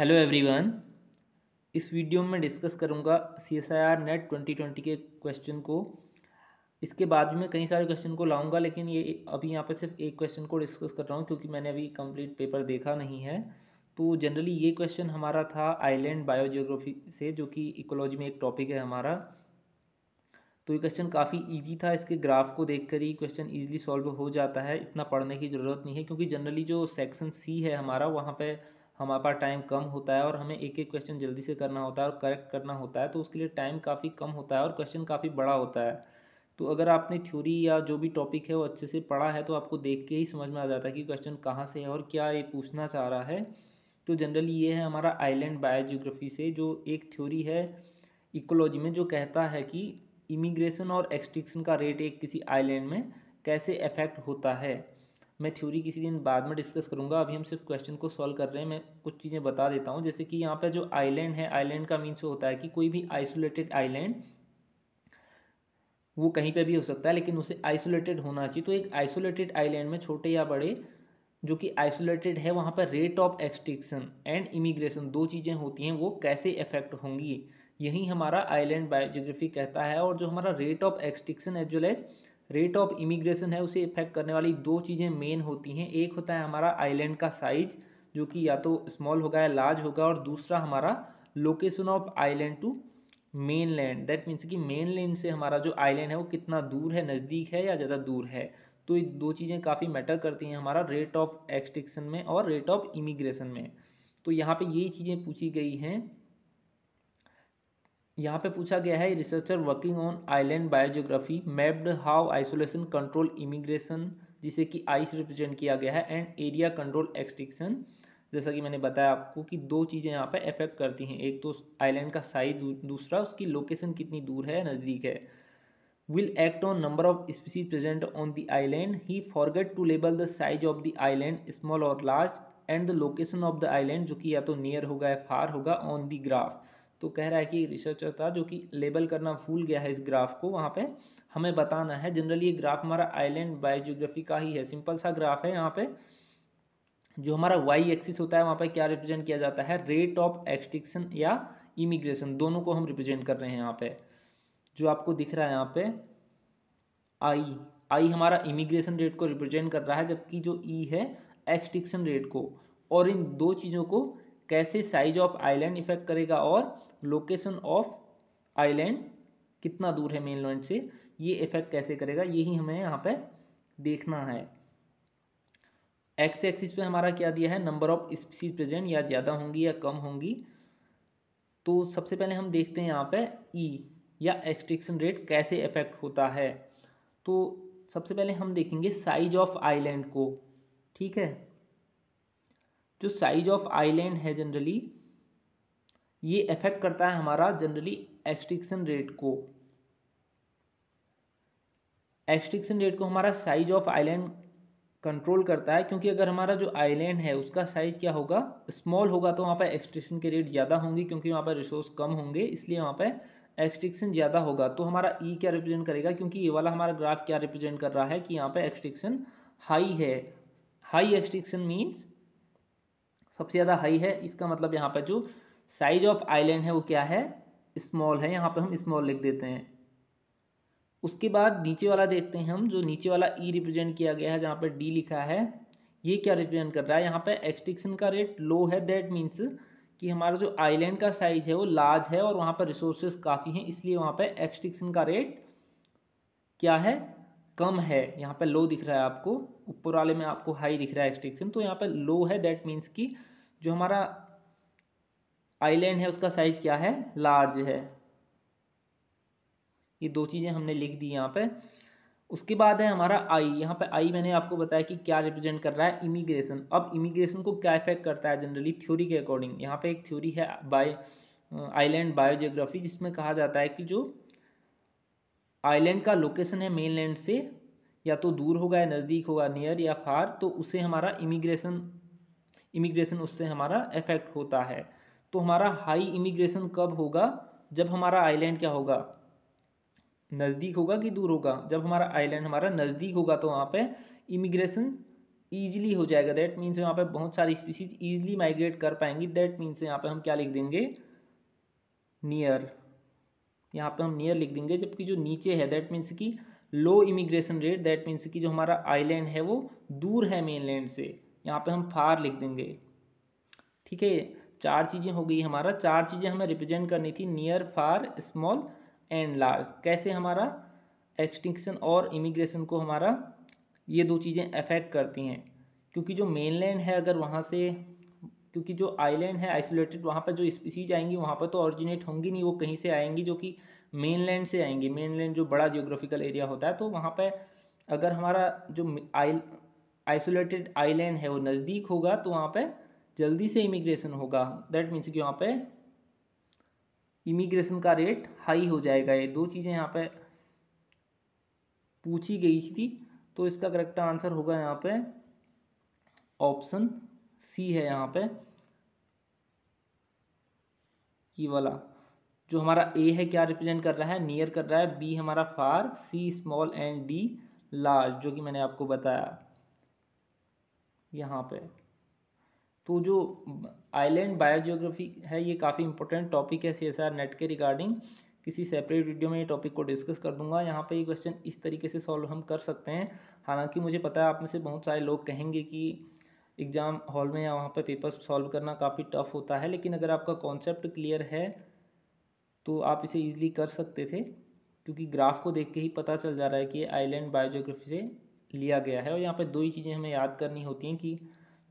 hello everyone इस video में discuss करूंगा C S I R NET twenty twenty के क्वेश्चन को इसके बाद भी मैं कई सारे क्वेश्चन को लाऊंगा लेकिन ये अभी यहाँ पर सिर्फ एक क्वेश्चन को डिस्कस कर रहा हूँ क्योंकि मैंने अभी कंप्लीट पेपर देखा नहीं है तो जनरली ये क्वेश्चन हमारा था आइलैंड बायोजियोग्राफी से जो कि इकोलॉजी में एक टॉपिक है हमारा तो ये क्वेश्चन काफ़ी इजी था इसके ग्राफ को देखकर ही क्वेश्चन इजीली सॉल्व हो जाता है इतना पढ़ने की ज़रूरत नहीं है क्योंकि जनरली जो सेक्शन सी है हमारा वहाँ पर हमारे पास टाइम कम होता है और हमें एक एक क्वेश्चन जल्दी से करना होता है और करेक्ट करना होता है तो उसके लिए टाइम काफ़ी कम होता है और क्वेश्चन काफ़ी बड़ा होता है तो अगर आपने थ्योरी या जो भी टॉपिक है वो अच्छे से पढ़ा है तो आपको देख के ही समझ में आ जाता है कि क्वेश्चन कहाँ से है और क्या ये पूछना चाह रहा है तो जनरली ये है हमारा आइलैंड बायोजियोग्राफी से जो एक थ्योरी है इकोलॉजी में जो कहता है कि इमिग्रेशन और एक्सटिक्शन का रेट एक किसी आइलैंड में कैसे अफेक्ट होता है मैं थ्योरी किसी दिन बाद में डिस्कस करूँगा अभी हम सिर्फ क्वेश्चन को सॉल्व कर रहे हैं मैं कुछ चीज़ें बता देता हूँ जैसे कि यहाँ पर जो आइलैंड है आइलैंड का मीन्स होता है कि कोई भी आइसोलेटेड आइलैंड वो कहीं पे भी हो सकता है लेकिन उसे आइसोलेटेड होना चाहिए तो एक आइसोलेटेड आइलैंड में छोटे या बड़े जो कि आइसोलेटेड है वहाँ पर rate of extinction and immigration दो चीज़ें होती हैं वो कैसे इफेक्ट होंगी यही हमारा आइलैंड बायोजोग्राफी कहता है और जो हमारा rate of extinction as well as rate of immigration है उसे इफेक्ट करने वाली दो चीज़ें मेन होती हैं एक होता है हमारा आइलैंड का साइज जो कि या तो स्मॉल होगा या लार्ज होगा और दूसरा हमारा location of island to mainland that means कि मेन लैंड से हमारा जो आइलैंड है वो कितना दूर है नज़दीक है या ज़्यादा दूर है तो ये दो चीज़ें काफ़ी मैटर करती हैं हमारा रेट ऑफ एक्सटिक्शन में और रेट ऑफ इमिग्रेशन में तो यहाँ पे यही चीज़ें पूछी गई हैं यहाँ पे पूछा गया है researcher working on island biogeography mapped how isolation control immigration जिसे कि आइस रिप्रेजेंट किया गया है एंड एरिया कंट्रोल एक्सटिक्शन जैसा कि मैंने बताया आपको कि दो चीज़ें यहाँ पे अफेक्ट करती हैं एक तो आइलैंड का साइज दूसरा उसकी लोकेशन कितनी दूर है नज़दीक है will act on number of species present on the island he forget to label the size of the island small और large and the location of the island जो कि या तो नियर होगा या फार होगा ऑन दी ग्राफ तो कह रहा है कि रिसर्चर था जो कि लेबल करना भूल गया है इस ग्राफ को वहाँ पे हमें बताना है जनरली ये ग्राफ हमारा आइलैंड बायोजियोग्राफी का ही है सिंपल सा ग्राफ है यहाँ पे जो हमारा वाई एक्सिस होता है वहाँ पे क्या रिप्रेजेंट किया जाता है रेट ऑफ एक्सटिक्शन या इमिग्रेशन दोनों को हम रिप्रेजेंट कर रहे हैं यहाँ पे जो आपको दिख रहा है यहाँ पे आई आई हमारा इमिग्रेशन रेट को रिप्रेजेंट कर रहा है जबकि जो ई e है एक्सटिक्शन रेट को और इन दो चीज़ों को कैसे साइज ऑफ आइलैंड इफेक्ट करेगा और लोकेशन ऑफ आइलैंड कितना दूर है मेन लैंड से ये इफेक्ट कैसे करेगा यही हमें यहाँ पे देखना है एक्स एक्सिस पे हमारा क्या दिया है नंबर ऑफ स्पीसीज प्रेजेंट या ज़्यादा होंगी या कम होंगी तो सबसे पहले हम देखते हैं यहाँ पे ई e या एक्सट्रिक्शन रेट कैसे इफेक्ट होता है तो सबसे पहले हम देखेंगे साइज ऑफ आइलैंड को ठीक है जो साइज ऑफ आइलैंड है जनरली ये इफेक्ट करता है हमारा जनरली एक्सटिक्शन रेट को एक्सटिक्शन रेट को हमारा साइज ऑफ आइलैंड कंट्रोल करता है क्योंकि अगर हमारा जो आइलैंड है उसका साइज़ क्या होगा स्मॉल होगा तो वहाँ पर एक्सटिक्शन के रेट ज़्यादा होंगे क्योंकि वहाँ पर रिसोर्स कम होंगे इसलिए वहाँ पर एक्सटिक्शन ज़्यादा होगा तो हमारा ई e क्या रिप्रेजेंट करेगा क्योंकि ये वाला हमारा ग्राफ क्या रिप्रेजेंट कर रहा है कि यहाँ पर एक्सटिक्शन हाई है हाई एक्सटिक्शन मीन्स सबसे ज़्यादा हाई है इसका मतलब यहाँ पर जो साइज ऑफ आइलैंड है वो क्या है स्मॉल है यहाँ पे हम स्मॉल लिख देते हैं उसके बाद नीचे वाला देखते हैं हम जो नीचे वाला ई e रिप्रेजेंट किया गया है जहाँ पर डी लिखा है ये क्या रिप्रेजेंट कर रहा है यहाँ पे एक्सटिक्शन का रेट लो है दैट मीन्स कि हमारा जो आइलैंड का साइज है वो लार्ज है और वहाँ पर रिसोर्सेज काफ़ी हैं इसलिए वहाँ पर एक्सटिक्शन का रेट क्या है कम है यहाँ पर लो दिख रहा है आपको ऊपर वाले में आपको हाई दिख रहा है एक्सटिक्शन तो यहाँ पर लो है दैट मीन्स कि जो हमारा आइलैंड है उसका साइज क्या है लार्ज है ये दो चीज़ें हमने लिख दी यहाँ पे उसके बाद है हमारा आई यहाँ पे आई मैंने आपको बताया कि क्या रिप्रेजेंट कर रहा है इमिग्रेशन अब इमिग्रेशन को क्या इफेक्ट करता है जनरली थ्योरी के अकॉर्डिंग यहाँ पे एक थ्योरी है बाय आइलैंड बायोजियोग्राफी जिसमें कहा जाता है कि जो आइलैंड का लोकेशन है मेनलैंड से या तो दूर होगा या नज़दीक होगा नियर या फार तो उससे हमारा इमिग्रेशन इमिग्रेशन उससे हमारा इफेक्ट होता है तो हमारा हाई इमिग्रेशन कब होगा जब हमारा आइलैंड क्या होगा नज़दीक होगा कि दूर होगा जब हमारा आइलैंड हमारा नज़दीक होगा तो वहाँ पे इमिग्रेशन ईजिली हो जाएगा दैट मीन्स यहाँ पे बहुत सारी स्पीसीज ईजिली माइग्रेट कर पाएंगी दैट मीन्स यहाँ पे हम क्या लिख देंगे नियर यहाँ पे हम नियर लिख देंगे जबकि जो नीचे है दैट मीन्स कि low immigration rate that means कि जो हमारा आइलैंड है वो दूर है लैंड से यहाँ पर हम फार लिख देंगे ठीक है चार चीज़ें हो गई हमारा चार चीज़ें हमें रिप्रेजेंट करनी थी near far small and large कैसे हमारा एक्सटिंक्शन और इमिग्रेशन को हमारा ये दो चीज़ें अफेक्ट करती हैं क्योंकि जो मेनलैंड है अगर वहाँ से क्योंकि जो आइलैंड है आइसोलेटेड वहाँ पर जो स्पीसीज आएंगी वहाँ पर तो ऑरिजिनेट होंगी नहीं वो कहीं से आएंगी जो कि मेनलैंड से आएंगी मेनलैंड जो बड़ा जियोग्राफिकल एरिया होता है तो वहाँ पर अगर हमारा जो आइल आइसोलेटेड आइलैंड है वो नज़दीक होगा तो वहाँ पर जल्दी से इमिग्रेशन होगा दैट मीन्स कि वहाँ पे इमिग्रेशन का रेट हाई हो जाएगा ये दो चीज़ें यहाँ पे पूछी गई थी तो इसका करेक्ट आंसर होगा यहाँ पे ऑप्शन सी है यहाँ पे ये वाला जो हमारा ए है क्या रिप्रेजेंट कर रहा है नियर कर रहा है बी हमारा far C small and D large जो कि मैंने आपको बताया यहाँ पे तो जो आइलैंड बायोजियोग्राफी है ये काफ़ी इंपॉर्टेंट टॉपिक है सी नेट के रिगार्डिंग किसी सेपरेट वीडियो में ये टॉपिक को डिस्कस कर दूंगा यहाँ पे ये क्वेश्चन इस तरीके से सॉल्व हम कर सकते हैं हालांकि मुझे पता है आप में से बहुत सारे लोग कहेंगे कि एग्ज़ाम हॉल में या वहाँ पर पेपर सॉल्व करना काफ़ी टफ होता है लेकिन अगर आपका कॉन्सेप्ट क्लियर है तो आप इसे ईजिली कर सकते थे क्योंकि ग्राफ को देख के ही पता चल जा रहा है कि आइलैंड बायोजियोग्राफी से लिया गया है और यहाँ पर दो ही चीज़ें हमें याद करनी होती हैं कि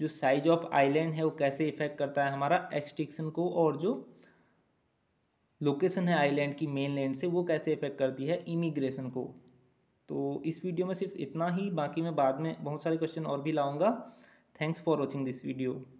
जो साइज ऑफ आइलैंड है वो कैसे इफेक्ट करता है हमारा एक्सटिक्शन को और जो लोकेशन है आइलैंड की मेन लैंड से वो कैसे इफेक्ट करती है इमिग्रेशन को तो इस वीडियो में सिर्फ इतना ही बाकी मैं बाद में बहुत सारे क्वेश्चन और भी लाऊंगा thanks for watching this video